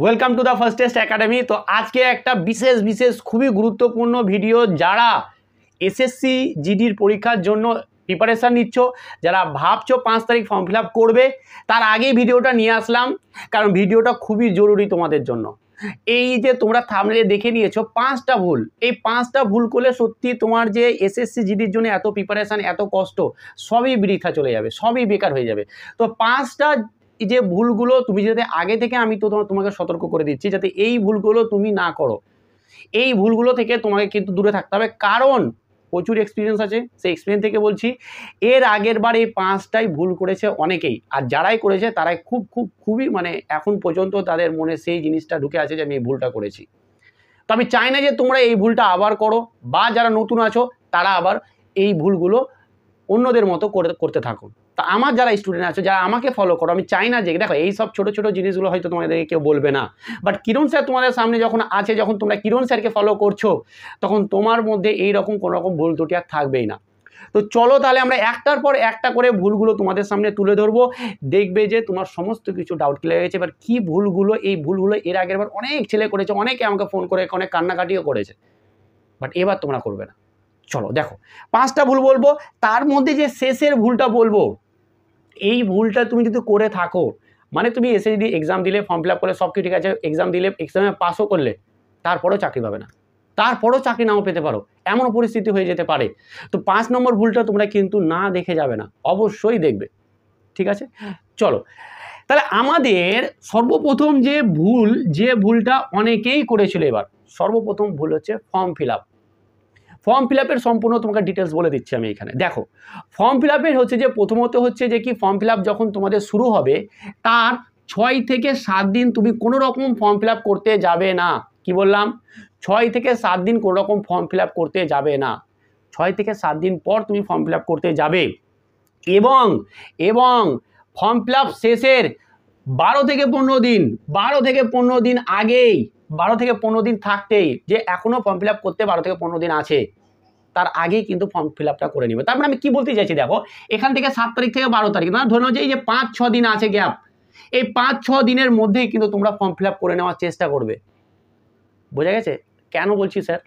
welcome to the fastest academy তো আজকে একটা বিশেষ বিশেষ খুবই গুরুত্বপূর্ণ ভিডিও যারা এসএসসি জিডির পরীক্ষার জন্য প্রিপারেশান নিচ্ছ যারা ভাবছো পাঁচ তারিখ ফর্ম ফিল করবে তার আগেই ভিডিওটা নিয়ে আসলাম কারণ ভিডিওটা খুবই জরুরি তোমাদের জন্য এই যে তোমরা থামলে দেখে নিয়েছো পাঁচটা ভুল এই পাঁচটা ভুল করলে সত্যি তোমার যে এসএসসি জিডির জন্য এত প্রিপারেশান এত কষ্ট সবই বৃথা চলে যাবে সবই বেকার হয়ে যাবে তো পাঁচটা যে ভুলগুলো তুমি যাতে আগে থেকে আমি তো তোমাকে সতর্ক করে দিচ্ছি যাতে এই ভুলগুলো তুমি না করো এই ভুলগুলো থেকে তোমাকে কিন্তু দূরে থাকতে হবে কারণ প্রচুর এক্সপিরিয়েন্স আছে সেই এক্সপিরিয়েন্স থেকে বলছি এর আগের বার এই পাঁচটাই ভুল করেছে অনেকেই আর যারাই করেছে তারাই খুব খুব খুবই মানে এখন পর্যন্ত তাদের মনে সেই জিনিসটা ঢুকে আছে যে আমি এই ভুলটা করেছি তো আমি চাই না যে তোমরা এই ভুলটা আবার করো বা যারা নতুন আছো তারা আবার এই ভুলগুলো অন্যদের মতো করতে থাকো তা আমার যারা স্টুডেন্ট আছে যারা আমাকে ফলো করো আমি চাই না যে দেখো এই সব ছোটো ছোটো জিনিসগুলো হয়তো তোমাদেরকে কেউ বলবে না বাট কিরণ স্যার তোমাদের সামনে যখন আছে যখন তোমরা কিরণ স্যারকে ফলো করছো তখন তোমার মধ্যে এই রকম কোনো রকম ভুল দুটি আর থাকবেই না তো চলো তাহলে আমরা একটার পর একটা করে ভুলগুলো তোমাদের সামনে তুলে ধরবো দেখবে যে তোমার সমস্ত কিছু ডাউট ক্লিয়ার হয়েছে এবার কী ভুলগুলো এই ভুলগুলো এর আগের বার অনেক ছেলে করেছে অনেকে আমাকে ফোন করে অনেক কান্নাকাটিও করেছে বাট এবার তোমরা করবে না চলো দেখো পাঁচটা ভুল বলবো তার মধ্যে যে শেষের ভুলটা বলবো এই ভুলটা তুমি যদি করে থাকো মানে তুমি এসএসডি এক্সাম দিলে ফর্ম ফিল আপ করলে সব কিছু ঠিক আছে এক্সাম দিলে এক্সামে পাসও করলে তারপরেও চাকরি পাবে না তারপরেও চাকরি নাও পেতে পারো এমন পরিস্থিতি হয়ে যেতে পারে তো পাঁচ নম্বর ভুলটা তোমরা কিন্তু না দেখে যাবে না অবশ্যই দেখবে ঠিক আছে চলো তাহলে আমাদের সর্বপ্রথম যে ভুল যে ভুলটা অনেকেই করেছিল এবার সর্বপ্রথম ভুল হচ্ছে form fill up form fill আপের সম্পূর্ণ তোমাকে ডিটেলস বলে দিচ্ছি আমি এখানে দেখো ফর্ম ফিল আপের হচ্ছে যে প্রথমত হচ্ছে যে কি ফর্ম ফিল আপ যখন তোমাদের শুরু হবে তার ছয় থেকে সাত দিন তুমি কোনো রকম ফর্ম ফিল আপ করতে যাবে না কি বললাম ছয় থেকে সাত দিন কোনো রকম ফর্ম ফিল আপ করতে যাবে না ছয় থেকে সাত দিন পর তুমি ফর্ম ফিল আপ করতে যাবে এবং এবং ফর্ম ফিল আপ শেষের বারো থেকে পনেরো দিন বারো থেকে পনেরো দিন আগেই বারো থেকে পনেরো দিন থাকতেই যে এখনও ফর্ম ফিল করতে বারো থেকে পনেরো দিন আছে তার আগেই কিন্তু ফর্ম ফিল করে নেবে তারপরে মানে আমি কি বলতে চাইছি দেখো এখান থেকে সাত তারিখ থেকে বারো তারিখ না মানে ধরে যে এই যে পাঁচ ছ দিন আছে গ্যাপ এই পাঁচ ছ দিনের মধ্যেই কিন্তু তোমরা ফর্ম ফিল করে নেওয়ার চেষ্টা করবে বোঝা গেছে কেন বলছি স্যার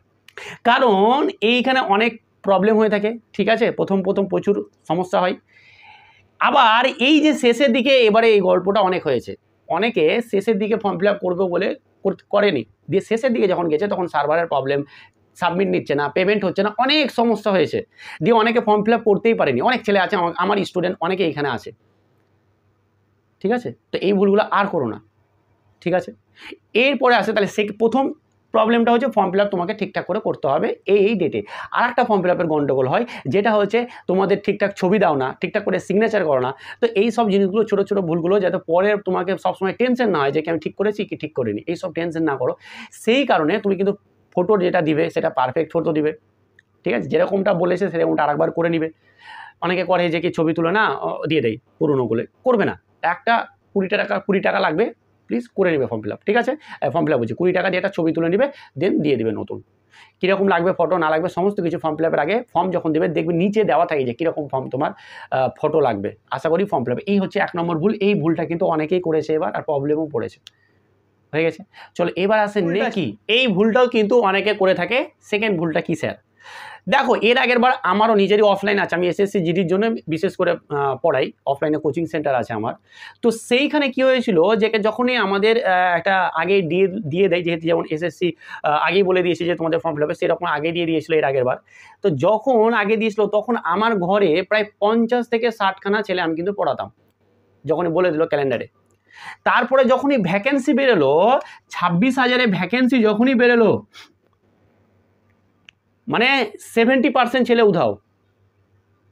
কারণ এইখানে অনেক প্রবলেম হয়ে থাকে ঠিক আছে প্রথম প্রথম প্রচুর সমস্যা হয় আবার এই যে শেষের দিকে এবারে এই গল্পটা অনেক হয়েছে অনেকে শেষের দিকে ফর্ম ফিল করবে বলে করেনি দিয়ে শেষের দিকে যখন গেছে তখন সার্ভারের প্রবলেম সাবমিট নিচ্ছে না পেমেন্ট হচ্ছে না অনেক সমস্যা হয়েছে দিয়ে অনেকে ফর্ম ফিল আপ করতেই পারেনি অনেক ছেলে আছে আমার স্টুডেন্ট অনেকে এখানে আছে ঠিক আছে তো এই ভুলগুলো আর করো না ঠিক আছে এরপরে আসে তাহলে সে প্রথম প্রবলেমটা হচ্ছে ফর্ম ফিল তোমাকে ঠিকঠাক করে করতে হবে এই এই ডেটে আর একটা ফর্ম ফিল আপের হয় যেটা হচ্ছে তোমাদের ঠিকঠাক ছবি দাও না ঠিকঠাক করে সিগনেচার করো না তো এই সব জিনিসগুলো ছোটো ছোটো ভুলগুলো যাতে পরে তোমাকে সবসময় টেনশন না হয় যে কি আমি ঠিক করেছি কি ঠিক করিনি এই সব টেনশন না করো সেই কারণে তুমি কিন্তু ফটো যেটা দিবে সেটা পারফেক্ট ফটো দিবে ঠিক আছে যেরকমটা বলেছে সেরকমটা আরেকবার করে নিবে অনেকে করে যে কি ছবি তুলে না দিয়ে দেয় পুরোনোগুলো করবে না একটা কুড়ি টাকা কুড়ি টাকা লাগবে প্লিজ করে নেবে ফর্ম ফিল আপ ঠিক আছে ফর্ম ফিল আপ বলছি কুড়ি টাকা দিয়ে একটা ছবি তুলে নেবে দেন দিয়ে দেবে নতুন কীরকম লাগবে ফটো না লাগবে সমস্ত কিছু ফর্ম ফিল আপের আগে ফর্ম যখন দেবে দেখবে নিচে দেওয়া থাকে যে কীরকম ফর্ম তোমার ফটো লাগবে আশা করি ফর্ম ফিল আপ এই হচ্ছে এক নম্বর ভুল এই ভুলটা কিন্তু অনেকেই করেছে এবার আর প্রবলেমও পড়েছে হয়ে গেছে চলো এবার আসে কি এই ভুলটাও কিন্তু অনেকে করে থাকে সেকেন্ড ভুলটা কী স্যার দেখো এর আগের বার আমারও নিজেরই অফলাইন আছে আমি এসএসসি জিডির জন্য বিশেষ করে পড়াই অফলাইনে কোচিং সেন্টার আছে আমার তো সেইখানে কি হয়েছিল যে যখনই আমাদের একটা আগে দিয়ে দিয়ে দেয় যেহেতু যেমন এসএসসি আগেই বলে দিয়েছে যে তোমাদের ফর্ম ফিল হবে সেরকম আগে দিয়ে দিয়েছিল এর আগের বার তো যখন আগে দিয়েছিল তখন আমার ঘরে প্রায় পঞ্চাশ থেকে ষাটখানা ছেলে আমি কিন্তু পড়াতাম যখনই বলে দিল ক্যালেন্ডারে তারপরে যখনই ভ্যাকেন্সি বেরোলো ছাব্বিশ হাজারে ভ্যাকেন্সি যখনই বেরোলো মানে সেভেন্টি পার্সেন্ট ছেলে উধাও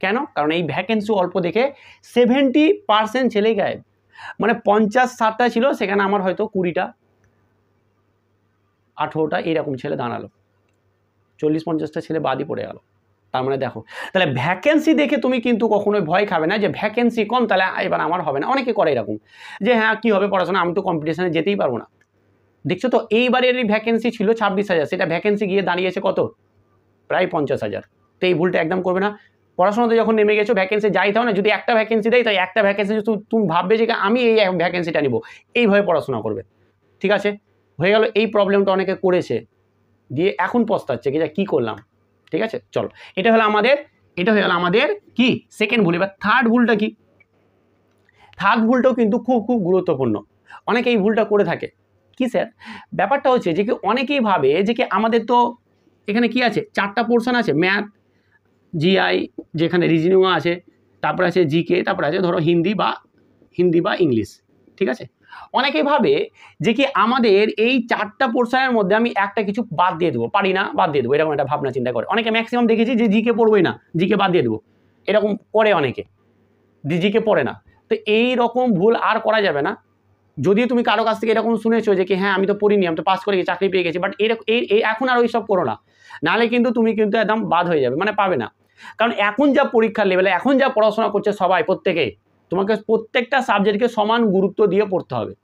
কেন কারণ এই ভ্যাকেন্সি অল্প দেখে সেভেন্টি পার্সেন্ট ছেলেই গায়েব মানে পঞ্চাশ ষাটটা ছিল সেখানে আমার হয়তো কুড়িটা আঠেরোটা এইরকম ছেলে দাঁড়ালো চল্লিশ পঞ্চাশটা ছেলে বাদই পড়ে গেল তার মানে দেখো তাহলে ভ্যাকেন্সি দেখে তুমি কিন্তু কখনোই ভয় খাবে না যে ভ্যাকেন্সি কম তাহলে এবার আমার হবে না অনেকে করে এরকম যে হ্যাঁ কী হবে পড়াশোনা আমি তো কম্পিটিশানে যেতেই পারবো না দেখছো তো এইবারের ভ্যাকেন্সি ছিল ছাব্বিশ হাজার সেটা ভ্যাকেন্সি গিয়ে দাঁড়িয়েছে কত প্রায় পঞ্চাশ হাজার তো এই ভুলটা একদম করবে না পড়াশোনাতে যখন নেমে গেছো ভ্যাকেন্সি যাই তাও না যদি একটা ভ্যাকেন্সি দেয় তাই একটা ভ্যাকেন্সি তুমি ভাববে যে আমি এই ভ্যাকেন্সিটা নিব এইভাবে পড়াশোনা করবে ঠিক আছে হয়ে গেল এই প্রবলেমটা অনেকে করেছে দিয়ে এখন পস্তাচ্ছে কি যা কী করলাম ঠিক আছে চলো এটা হলো আমাদের এটা হয়ে গেলো আমাদের কি সেকেন্ড ভুল এবার থার্ড ভুলটা কি থার্ড ভুলটাও কিন্তু খুব খুব গুরুত্বপূর্ণ অনেকে এই ভুলটা করে থাকে কি স্যার ব্যাপারটা হচ্ছে যে কি অনেকেই ভাবে যে কি আমাদের তো এখানে কি আছে চারটা পোর্শন আছে ম্যাথ জিআই যেখানে রিজনিং আছে তারপরে আছে জিকে তারপরে আছে ধরো হিন্দি বা হিন্দি বা ইংলিশ ঠিক আছে অনেকে ভাবে যে কি আমাদের এই চারটা পোর্শনের মধ্যে আমি একটা কিছু বাদ দিয়ে দেবো পারি না বাদ দিয়ে দেবো এরকম একটা ভাবনা চিন্তা করে অনেকে ম্যাক্সিমাম দেখেছি যে জিকে পড়বোই না জিকে বাদ দিয়ে দেবো এরকম করে অনেকে জিকে পড়ে না তো এই রকম ভুল আর করা যাবে না যদি তুমি কারো কাছ থেকে এরকম শুনেছো যে কি হ্যাঁ আমি তো পড়িনি আমি তো পাস করে গেছি চাকরি পেয়ে গেছি বাট এরকম এই এখন আর ওই সব করো না নাহলে কিন্তু তুমি কিন্তু একদম বাদ হয়ে যাবে মানে পাবে না কারণ এখন যা পরীক্ষার লেভেলে এখন যা পড়াশোনা করছে সবাই প্রত্যেকে তোমাকে প্রত্যেকটা সাবজেক্টকে সমান গুরুত্ব দিয়ে পড়তে হবে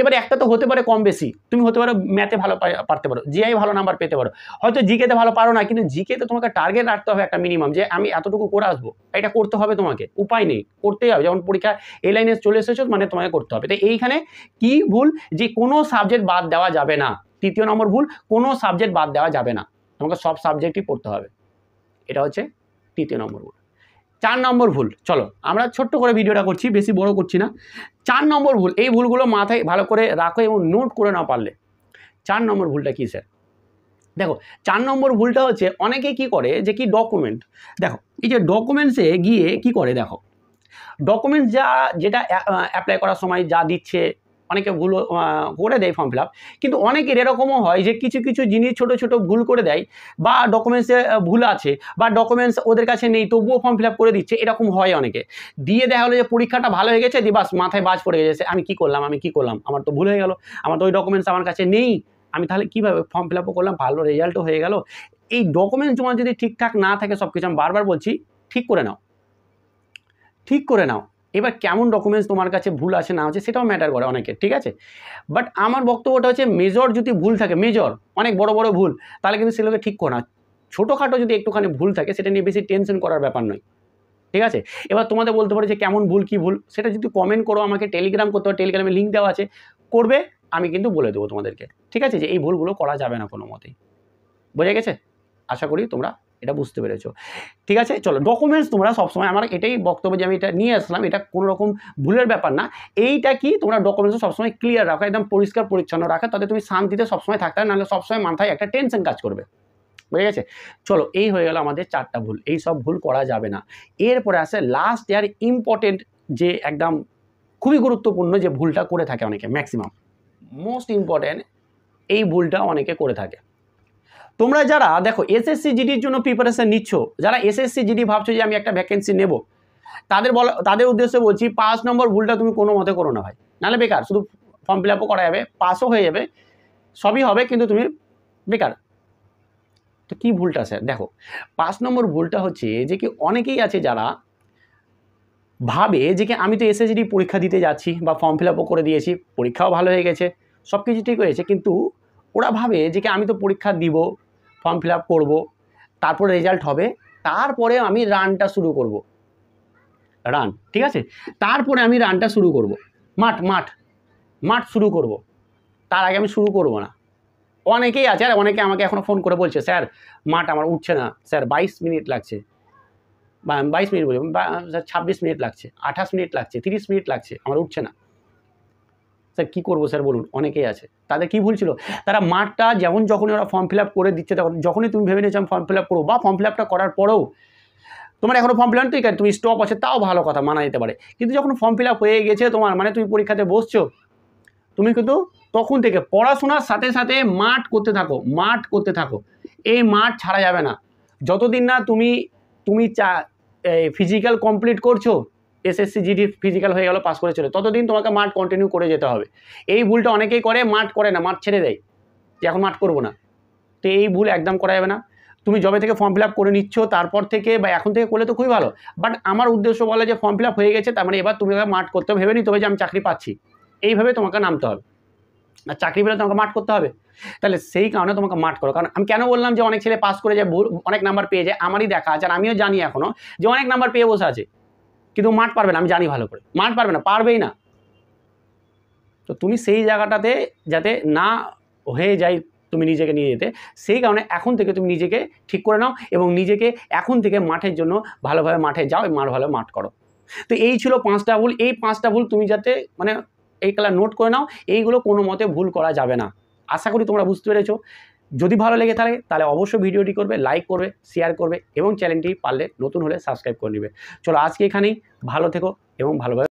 এবারে একটা তো হতে পারে কম বেশি তুমি হতে পারো ম্যাথে ভালো পারতে পারো জিআই ভালো নাম্বার পেতে পারো হয়তো জিকেতে ভালো পারো না কিন্তু জিকেতে তোমাকে টার্গেট রাখতে হবে একটা মিনিমাম যে আমি এতটুকু করে আসবো এটা করতে হবে তোমাকে উপায় নেই করতেই হবে যেমন পরীক্ষা এ লাইনে চলে এসেছো মানে তোমাকে করতে হবে তো এইখানে কি ভুল যে কোনো সাবজেক্ট বাদ দেওয়া যাবে না তৃতীয় নম্বর ভুল কোনো সাবজেক্ট বাদ দেওয়া যাবে না তোমাকে সব সাবজেক্টই পড়তে হবে এটা হচ্ছে তৃতীয় নম্বর ভুল চার নম্বর ভুল চলো আমরা ছোট্ট করে ভিডিওটা করছি বেশি বড় করছি না চার নম্বর ভুল এই ভুলগুলো মাথায় ভালো করে রাখো এবং নোট করে না পারলে চার নম্বর ভুলটা কী স্যার দেখো চার নম্বর ভুলটা হচ্ছে অনেকে কি করে যে কি ডকুমেন্ট দেখো এই যে ডকুমেন্টসে গিয়ে কি করে দেখো ডকুমেন্টস যা যেটা অ্যাপ্লাই করার সময় যা দিচ্ছে অনেকে ভুল করে দেয় ফর্ম ফিল আপ কিন্তু অনেকের এরকমও হয় যে কিছু কিছু জিনিস ছোট ছোট ভুল করে দেয় বা ডকুমেন্টসে ভুল আছে বা ডকুমেন্টস ওদের কাছে নেই তবুও ফর্ম ফিল আপ করে দিচ্ছে এরকম হয় অনেকে দিয়ে দেখা হলো যে পরীক্ষাটা ভালো হয়ে গেছে দিয়ে বাস মাথায় বাজ পড়ে গেছে আমি কি করলাম আমি কি করলাম আমার তো ভুল হয়ে গেল আমার তো ওই ডকুমেন্টস আমার কাছে নেই আমি তাহলে কীভাবে ফর্ম ফিল আপও করলাম ভালো রেজাল্টও হয়ে গেল এই ডকুমেন্টস তোমার যদি ঠিকঠাক না থাকে সব কিছু আমি বারবার বলছি ঠিক করে নাও ঠিক করে নাও এবার কেমন ডকুমেন্টস তোমার কাছে ভুল আছে না আছে সেটাও ম্যাটার করে অনেকে ঠিক আছে বাট আমার বক্তব্যটা হচ্ছে মেজর যদি ভুল থাকে মেজর অনেক বড় বড় ভুল তাহলে কিন্তু সেগুলোকে ঠিক করা না ছোটোখাটো যদি একটুখানি ভুল থাকে সেটা নিয়ে বেশি টেনশন করার ব্যাপার নয় ঠিক আছে এবার তোমাদের বলতে পারে যে কেমন ভুল কী ভুল সেটা যদি কমেন্ট করো আমাকে টেলিগ্রাম করতে হবে টেলিগ্রামে লিঙ্ক দেওয়া আছে করবে আমি কিন্তু বলে দেবো তোমাদেরকে ঠিক আছে যে এই ভুলগুলো করা যাবে না কোনো মতেই বোঝা গেছে আশা করি তোমরা এটা বুঝতে পেরেছো ঠিক আছে চলো ডকুমেন্টস তোমরা সবসময় আমার এটাই বক্তব্য যে আমি এটা নিয়ে আসলাম এটা কোনো রকম ভুলের ব্যাপার না এইটা কি তোমরা ডকুমেন্টস সবসময় ক্লিয়ার রাখো একদম পরিষ্কার পরিচ্ছন্ন রাখো তাতে তুমি শান্তিতে সবসময় থাকতে নাহলে সবসময় মাথায় একটা টেনশন কাজ করবে বুঝে গেছে চলো এই হয়ে গেল আমাদের চারটা ভুল এই সব ভুল করা যাবে না এরপরে আসে লাস্ট ইয়ার ইম্পর্টেন্ট যে একদম খুবই গুরুত্বপূর্ণ যে ভুলটা করে থাকে অনেকে ম্যাক্সিমাম মোস্ট ইম্পর্টেন্ট এই ভুলটা অনেকে করে থাকে তোমরা যারা দেখো এসএসসি জিডির জন্য প্রিপারেশান নিচ্ছ যারা এসএসসি জিডি ভাবছো যে আমি একটা ভ্যাকেন্সি নেব তাদের বলা তাদের উদ্দেশ্যে বলছি পাঁচ নম্বর ভুলটা তুমি কোনো মতে করো না ভাই নাহলে বেকার শুধু ফর্ম ফিল আপও করা যাবে পাসও হয়ে যাবে সবই হবে কিন্তু তুমি বেকার তো কী ভুলটা স্যার দেখো পাঁচ নম্বর ভুলটা হচ্ছে যে কি অনেকেই আছে যারা ভাবে যে কি আমি তো এসএসডি পরীক্ষা দিতে যাচ্ছি বা ফর্ম ফিল আপও করে দিয়েছি পরীক্ষাও ভালো হয়ে গেছে সব কিছু ঠিক হয়েছে কিন্তু ওরা ভাবে যে কি আমি তো পরীক্ষা দিব ফর্ম ফিল আপ করবো তারপর রেজাল্ট হবে তারপরে আমি রানটা শুরু করব রান ঠিক আছে তারপরে আমি রানটা শুরু করব মাঠ মাঠ মাঠ শুরু করব তার আগে আমি শুরু করব না অনেকেই আছে আর অনেকে আমাকে এখনও ফোন করে বলছে স্যার মাঠ আমার উঠছে না স্যার বাইশ মিনিট লাগছে বাইশ মিনিট বলছি স্যার ছাব্বিশ মিনিট লাগছে আঠাশ মিনিট লাগছে তিরিশ মিনিট লাগছে আমার উঠছে না স্যার কী করবো স্যার বলুন অনেকেই আছে তাদের কি ভুল ছিল তারা মাঠটা যেমন যখনই ওরা ফর্ম ফিল আপ করে দিচ্ছে তখন যখনই তুমি ভেবে নিয়েছো আমি ফর্ম ফিল আপ করবো বা ফর্ম ফিল আপটা করার পরেও তোমার এখনও ফর্ম ফিল আপ তুমি স্টপ আছে তাও ভালো কথা মানা যেতে পারে কিন্তু যখন ফর্ম ফিল আপ হয়ে গেছে তোমার মানে তুমি পরীক্ষাতে বসছো তুমি কিন্তু তখন থেকে পড়াশোনার সাথে সাথে মাঠ করতে থাকো মাঠ করতে থাকো এই মাঠ ছাড়া যাবে না যতদিন না তুমি তুমি চা ফিজিক্যাল কমপ্লিট করছো এসএসসি জিডি ফিজিক্যাল হয়ে গেল পাস করে চলে ততদিন তোমাকে মাঠ কন্টিনিউ করে যেতে হবে এই ভুলটা অনেকেই করে মাঠ করে না মাঠ ছেড়ে দেয় যে এখন মাঠ করবো না তো এই ভুল একদম করা যাবে না তুমি জবে থেকে ফর্ম ফিল করে নিচ্ছ তারপর থেকে বা এখন থেকে করলে তো খুবই ভালো বাট আমার উদ্দেশ্য বলে যে ফর্ম ফিল হয়ে গেছে তার মানে এবার তুমি মাঠ করতে হবে ভেবে নি তবে যে আমি চাকরি পাচ্ছি এইভাবে তোমাকে নামতে হবে আর চাকরি পেলে তোমাকে মাঠ করতে হবে তাহলে সেই কারণে তোমাকে মাঠ করো কারণ আমি কেন বললাম যে অনেক ছেলে পাস করে যায় অনেক নাম্বার পেয়ে যায় আমারই দেখা আছে আর আমিও জানি এখনও যে অনেক নাম্বার পেয়ে বসে আছে কিন্তু মাঠ পারবে না আমি জানি ভালো করে মাঠ পারবে না পারবেই না তো তুমি সেই জায়গাটাতে যাতে না হয়ে যায় তুমি নিজেকে নিয়ে যেতে সেই কারণে এখন থেকে তুমি নিজেকে ঠিক করে নাও এবং নিজেকে এখন থেকে মাঠের জন্য ভালোভাবে মাঠে যাও মাঠ ভালো মাঠ করো তো এই ছিল পাঁচটা ভুল এই পাঁচটা ভুল তুমি যাতে মানে এই কালার নোট করে নাও এইগুলো কোনো মতে ভুল করা যাবে না আশা করি তোমরা বুঝতে পেরেছো যদি ভালো লেগে থাকে তাহলে অবশ্যই ভিডিওটি করবে লাইক করবে শেয়ার করবে এবং চ্যানেলটি পারলে নতুন হলে সাবস্ক্রাইব করে নেবে চলো আজকে এখানেই ভালো থেকো এবং ভালোভাবে